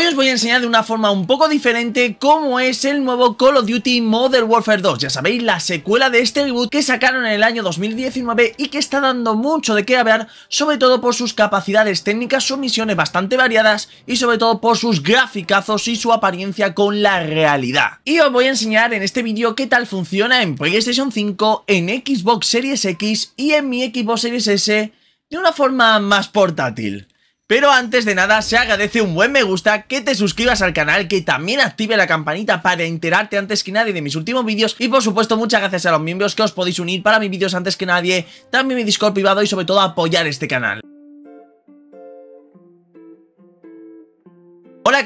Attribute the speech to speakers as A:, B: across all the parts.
A: Hoy os voy a enseñar de una forma un poco diferente cómo es el nuevo Call of Duty Modern Warfare 2. Ya sabéis, la secuela de este reboot que sacaron en el año 2019 y que está dando mucho de qué hablar, sobre todo por sus capacidades técnicas, sus misiones bastante variadas y sobre todo por sus graficazos y su apariencia con la realidad. Y os voy a enseñar en este vídeo qué tal funciona en PlayStation 5, en Xbox Series X y en mi Xbox Series S de una forma más portátil. Pero antes de nada, se agradece un buen me gusta, que te suscribas al canal, que también active la campanita para enterarte antes que nadie de mis últimos vídeos y por supuesto muchas gracias a los miembros que os podéis unir para mis vídeos antes que nadie, también mi Discord privado y sobre todo apoyar este canal.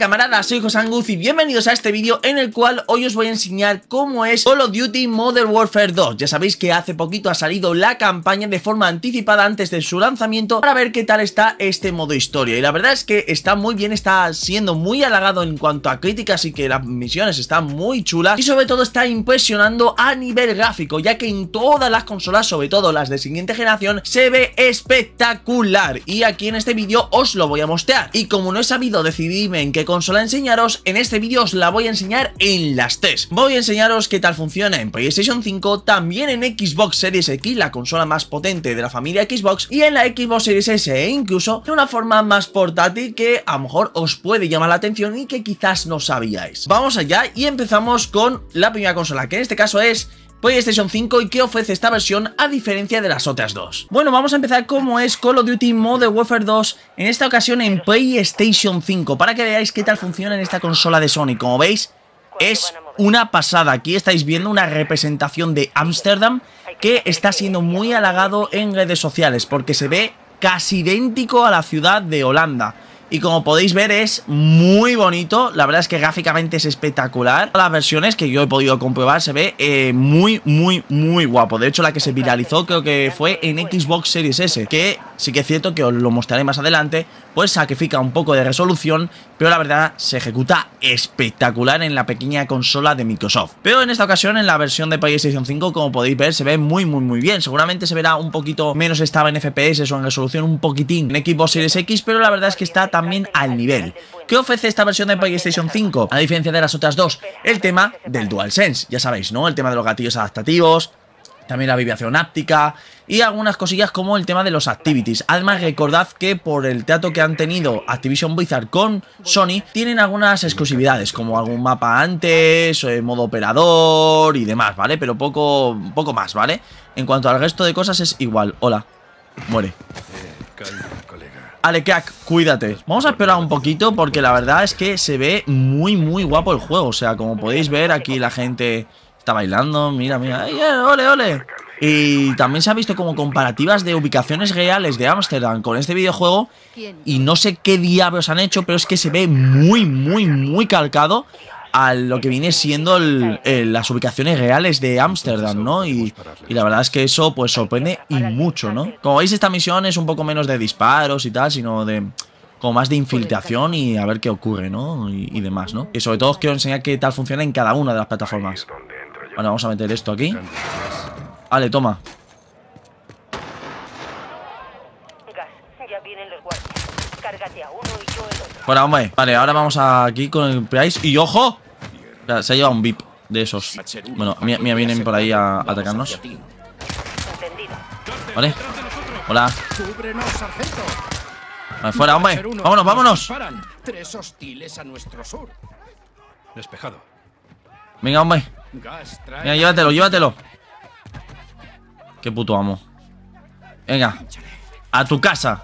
A: camaradas? Soy José Anguz y bienvenidos a este vídeo en el cual hoy os voy a enseñar cómo es Call of Duty Modern Warfare 2 Ya sabéis que hace poquito ha salido la campaña de forma anticipada antes de su lanzamiento para ver qué tal está este modo historia Y la verdad es que está muy bien, está siendo muy halagado en cuanto a críticas y que las misiones están muy chulas Y sobre todo está impresionando a nivel gráfico ya que en todas las consolas, sobre todo las de siguiente generación, se ve espectacular Y aquí en este vídeo os lo voy a mostrar Y como no he sabido decidirme en qué consola enseñaros, en este vídeo os la voy a enseñar en las tres. Voy a enseñaros qué tal funciona en PlayStation 5, también en Xbox Series X, la consola más potente de la familia Xbox, y en la Xbox Series S e incluso de una forma más portátil que a lo mejor os puede llamar la atención y que quizás no sabíais. Vamos allá y empezamos con la primera consola, que en este caso es PlayStation 5 y qué ofrece esta versión a diferencia de las otras dos. Bueno, vamos a empezar como es Call of Duty Modern Warfare 2, en esta ocasión en PlayStation 5, para que veáis qué tal funciona en esta consola de Sony. Como veis, es una pasada. Aquí estáis viendo una representación de Ámsterdam que está siendo muy halagado en redes sociales porque se ve casi idéntico a la ciudad de Holanda. Y como podéis ver es muy bonito, la verdad es que gráficamente es espectacular. Las versiones que yo he podido comprobar se ve eh, muy, muy, muy guapo. De hecho la que se viralizó creo que fue en Xbox Series S, que sí que es cierto que os lo mostraré más adelante, pues sacrifica un poco de resolución, pero la verdad se ejecuta espectacular en la pequeña consola de Microsoft. Pero en esta ocasión en la versión de PlayStation 5, como podéis ver, se ve muy muy muy bien. Seguramente se verá un poquito menos estaba en FPS o en resolución un poquitín en Xbox Series X, pero la verdad es que está también al nivel. ¿Qué ofrece esta versión de PlayStation 5? A diferencia de las otras dos, el tema del DualSense, ya sabéis, ¿no? El tema de los gatillos adaptativos, también la vibración áptica y algunas cosillas como el tema de los activities. Además, recordad que por el trato que han tenido Activision Blizzard con Sony, tienen algunas exclusividades, como algún mapa antes, eh, modo operador y demás, ¿vale? Pero poco, poco más, ¿vale? En cuanto al resto de cosas es igual. Hola, muere. Eh, Kak, cuídate. Vamos a esperar un poquito porque la verdad es que se ve muy, muy guapo el juego. O sea, como podéis ver, aquí la gente está bailando. Mira, mira. Eh, ole, ole! Y también se ha visto como comparativas de ubicaciones reales de Ámsterdam con este videojuego. Y no sé qué diablos han hecho, pero es que se ve muy, muy, muy calcado a lo que viene siendo las ubicaciones reales de Ámsterdam, ¿no? Y, la verdad es que eso pues sorprende y mucho, ¿no? Como veis, esta misión es un poco menos de disparos y tal, sino de como más de infiltración y a ver qué ocurre, ¿no? Y, demás, ¿no? Y sobre todo os quiero enseñar qué tal funciona en cada una de las plataformas. Bueno, vamos a meter esto aquí. Vale, toma. Gas, ya vienen los Fuera, hombre Vale, ahora vamos aquí con el Price. ¡Y ojo! se ha llevado un VIP de esos. Bueno, mira, vienen por ahí a atacarnos. Vale. Hola. fuera, hombre. Vámonos, vámonos. hostiles a nuestro sur. Despejado. Venga, hombre. Venga, llévatelo, llévatelo. Qué puto amo. Venga. A tu casa.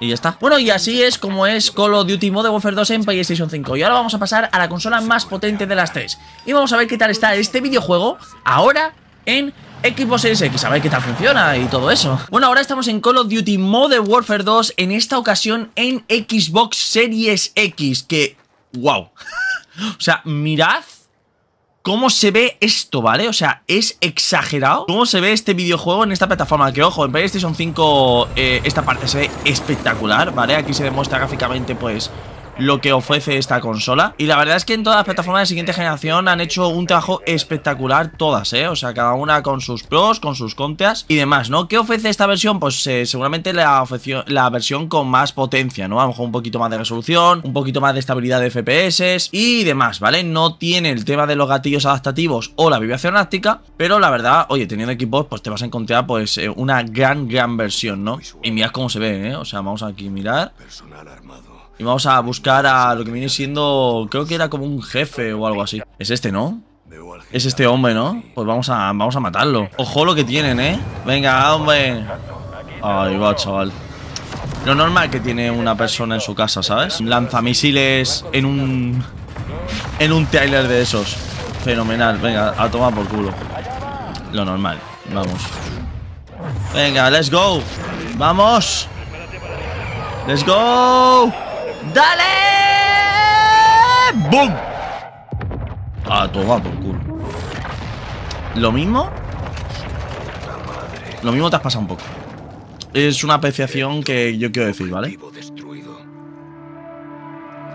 A: Y ya está. Bueno, y así es como es Call of Duty Modern Warfare 2 en PlayStation 5. Y ahora vamos a pasar a la consola más potente de las tres. Y vamos a ver qué tal está este videojuego ahora en Xbox Series X, a ver qué tal funciona y todo eso. Bueno, ahora estamos en Call of Duty Modern Warfare 2, en esta ocasión en Xbox Series X, que... ¡Wow! o sea, mirad cómo se ve esto, ¿vale? O sea, es exagerado cómo se ve este videojuego en esta plataforma. Que ojo, en PlayStation 5 eh, esta parte se ve espectacular, ¿vale? Aquí se demuestra gráficamente, pues, lo que ofrece esta consola. Y la verdad es que en todas las plataformas de siguiente generación han hecho un trabajo espectacular todas, ¿eh? O sea, cada una con sus pros, con sus contras y demás, ¿no? ¿Qué ofrece esta versión? Pues eh, seguramente la, versión con más potencia, ¿no? A lo mejor un poquito más de resolución, un poquito más de estabilidad de FPS y demás, ¿vale? No tiene el tema de los gatillos adaptativos o la vibración áctica, pero la verdad, oye, teniendo equipos, pues te vas a encontrar, pues, eh, una gran, gran versión, ¿no? Y mirad cómo se ve, ¿eh? O sea, vamos aquí a mirar. Personal armado. Y vamos a buscar a lo que viene siendo, creo que era como un jefe o algo así. Es este, ¿no? Es este hombre, ¿no? Pues vamos a, vamos a matarlo. Ojo lo que tienen, ¿eh? Venga, hombre. Ahí va, chaval. Lo normal que tiene una persona en su casa, ¿sabes? Lanzamisiles en un... En un trailer de esos. Fenomenal. Venga, a tomar por culo. Lo normal. Vamos. Venga, let's go. Vamos. Let's go. ¡Dale! ¡Bum! A tomar por culo. Lo mismo. Lo mismo te has pasado un poco. Es una apreciación que yo quiero decir, ¿vale?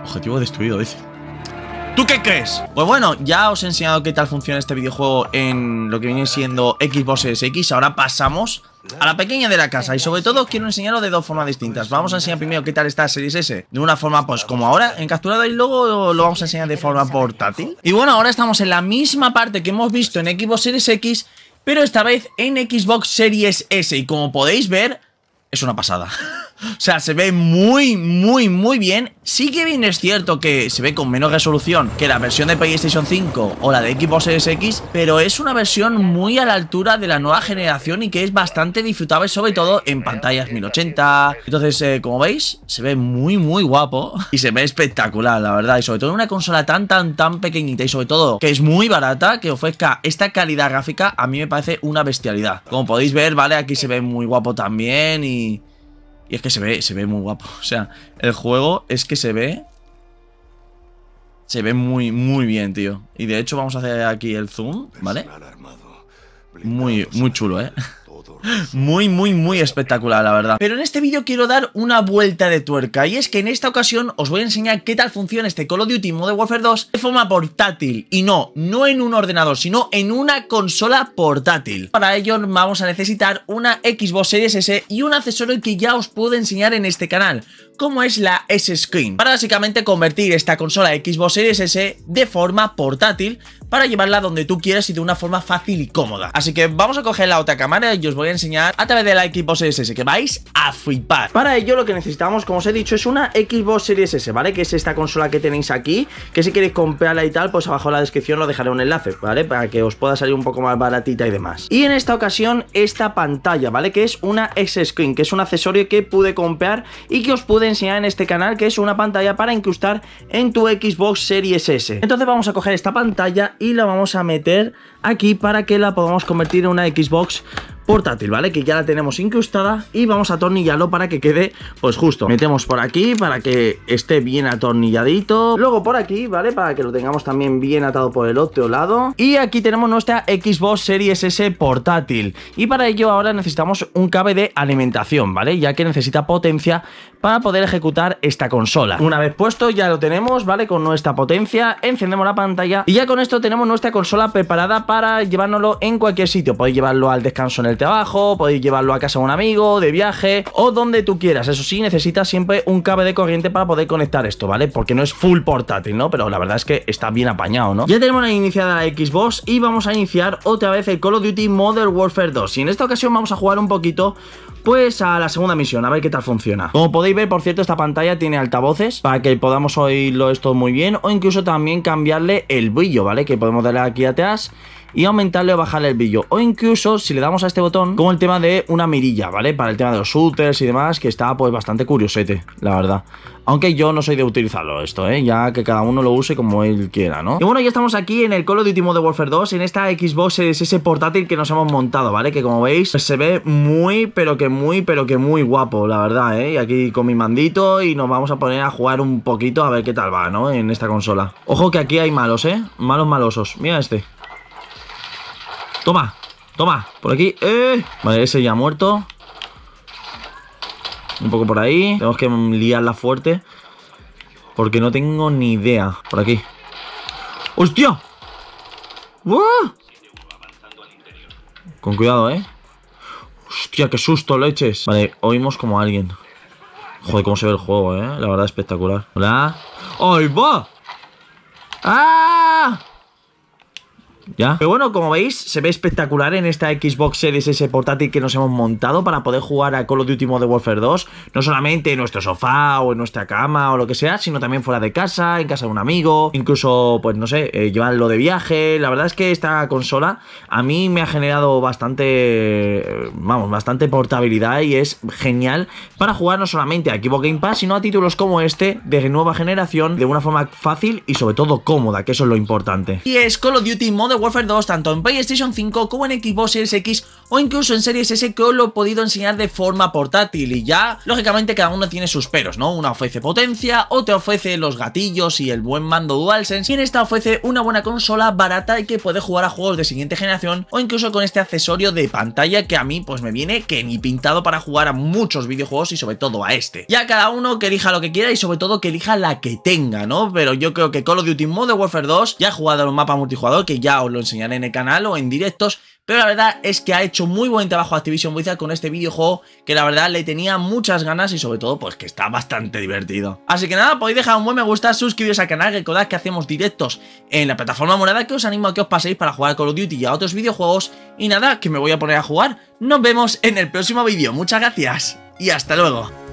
A: Objetivo destruido, dice. ¿Tú qué crees? Pues bueno, ya os he enseñado qué tal funciona este videojuego en lo que viene siendo Xbox Series X. Ahora pasamos a la pequeña de la casa y sobre todo quiero enseñarlo de dos formas distintas. Vamos a enseñar primero qué tal está Series S de una forma pues como ahora en y luego lo vamos a enseñar de forma portátil. Y bueno, ahora estamos en la misma parte que hemos visto en Xbox Series X, pero esta vez en Xbox Series S y como podéis ver es una pasada. o sea, se ve muy, muy, muy bien. Sí que bien es cierto que se ve con menos resolución que la versión de PlayStation 5 o la de Xbox Series X, pero es una versión muy a la altura de la nueva generación y que es bastante disfrutable, sobre todo en pantallas 1080. Entonces, eh, como veis, se ve muy, muy guapo y se ve espectacular, la verdad. Y sobre todo en una consola tan, tan, tan pequeñita y sobre todo que es muy barata, que ofrezca esta calidad gráfica, a mí me parece una bestialidad. Como podéis ver, ¿vale? Aquí se ve muy guapo también y y... es que se ve, se ve muy guapo. O sea, el juego es que se ve... Se ve muy, muy bien, tío. Y de hecho vamos a hacer aquí el zoom, ¿vale? Muy, muy chulo, ¿eh? Muy, muy, muy espectacular, la verdad. Pero en este vídeo quiero dar una vuelta de tuerca, y es que en esta ocasión os voy a enseñar qué tal funciona este Call of Duty Modern Warfare 2 de forma portátil, y no, no en un ordenador, sino en una consola portátil. Para ello vamos a necesitar una Xbox Series S y un accesorio que ya os puedo enseñar en este canal, como es la S-Screen, para básicamente convertir esta consola Xbox Series S de forma portátil para llevarla donde tú quieras y de una forma fácil y cómoda. Así que vamos a coger la otra cámara y os voy a enseñar a través de la Xbox Series S que vais a flipar. Para ello lo que necesitamos, como os he dicho, es una Xbox Series S, ¿vale? Que es esta consola que tenéis aquí, que si queréis comprarla y tal, pues abajo en la descripción lo dejaré un enlace, ¿vale? Para que os pueda salir un poco más baratita y demás. Y en esta ocasión, esta pantalla, ¿vale? Que es una X-Screen, que es un accesorio que pude comprar y que os pude enseñar en este canal, que es una pantalla para incrustar en tu Xbox Series S. Entonces vamos a coger esta pantalla y la vamos a meter aquí para que la podamos convertir en una Xbox portátil, ¿vale? Que ya la tenemos incrustada y vamos a atornillarlo para que quede pues justo. Metemos por aquí para que esté bien atornilladito. Luego por aquí, ¿vale? Para que lo tengamos también bien atado por el otro lado. Y aquí tenemos nuestra Xbox Series S portátil. Y para ello ahora necesitamos un cable de alimentación, ¿vale? Ya que necesita potencia para poder ejecutar esta consola. Una vez puesto ya lo tenemos, ¿vale? Con nuestra potencia, encendemos la pantalla y ya con esto tenemos nuestra consola preparada para llevárnoslo en cualquier sitio. Podéis llevarlo al descanso en el abajo, podéis llevarlo a casa a un amigo, de viaje o donde tú quieras. Eso sí, necesitas siempre un cable de corriente para poder conectar esto, ¿vale? Porque no es full portátil, ¿no? Pero la verdad es que está bien apañado, ¿no? Ya tenemos la iniciada la Xbox y vamos a iniciar otra vez el Call of Duty Modern Warfare 2. Y en esta ocasión vamos a jugar un poquito pues a la segunda misión, a ver qué tal funciona. Como podéis ver, por cierto, esta pantalla tiene altavoces para que podamos oírlo esto muy bien o incluso también cambiarle el brillo, ¿vale? Que podemos darle aquí atrás y aumentarle o bajarle el brillo. O incluso si le damos a este botón, como el tema de una mirilla, ¿vale? Para el tema de los shooters y demás, que está pues bastante curiosete, la verdad. Aunque yo no soy de utilizarlo esto, ¿eh? Ya que cada uno lo use como él quiera, ¿no? Y bueno, ya estamos aquí en el Call of Duty Modern Warfare 2, en esta Xbox es ese portátil que nos hemos montado, ¿vale? Que como veis, se ve muy, pero que muy, pero que muy guapo, la verdad, ¿eh? Y aquí con mi mandito y nos vamos a poner a jugar un poquito a ver qué tal va, ¿no? En esta consola. Ojo que aquí hay malos, ¿eh? Malos malosos. Mira este. Toma, toma, por aquí. Eh. Vale, ese ya ha muerto. Un poco por ahí. Tenemos que liarla fuerte. Porque no tengo ni idea. Por aquí. ¡Hostia! Con cuidado, ¿eh? Hostia, qué susto, leches. Vale, oímos como alguien. Joder, cómo se ve el juego, ¿eh? La verdad, espectacular. Hola. ¡Ahí va! ¡Ah! Pero bueno, como veis, se ve espectacular en esta Xbox Series S portátil que nos hemos montado para poder jugar a Call of Duty Modern Warfare 2, no solamente en nuestro sofá o en nuestra cama o lo que sea, sino también fuera de casa, en casa de un amigo, incluso, pues no sé, eh, llevarlo de viaje. La verdad es que esta consola a mí me ha generado bastante, eh, vamos, bastante portabilidad y es genial para jugar no solamente a Xbox Game Pass, sino a títulos como este de nueva generación de una forma fácil y sobre todo cómoda, que eso es lo importante. Y es Call of Duty Modern de Warfare 2 tanto en PlayStation 5 como en Xbox Series X o incluso en Series S que os lo he podido enseñar de forma portátil y ya, lógicamente cada uno tiene sus peros, ¿no? Una ofrece potencia, otra ofrece los gatillos y el buen mando DualSense y en esta ofrece una buena consola barata y que puede jugar a juegos de siguiente generación o incluso con este accesorio de pantalla que a mí pues me viene que ni pintado para jugar a muchos videojuegos y sobre todo a este. Ya cada uno que elija lo que quiera y sobre todo que elija la que tenga, ¿no? Pero yo creo que Call of Duty Modern Warfare 2 ya ha jugado en un mapa multijugador que ya os lo enseñaré en el canal o en directos, pero la verdad es que ha hecho muy buen trabajo Activision Blizzard con este videojuego que la verdad le tenía muchas ganas y sobre todo pues que está bastante divertido. Así que nada, podéis dejar un buen me gusta, suscribiros al canal, recordad que hacemos directos en la plataforma morada que os animo a que os paséis para jugar a Call of Duty y a otros videojuegos y nada, que me voy a poner a jugar. Nos vemos en el próximo vídeo, muchas gracias y hasta luego.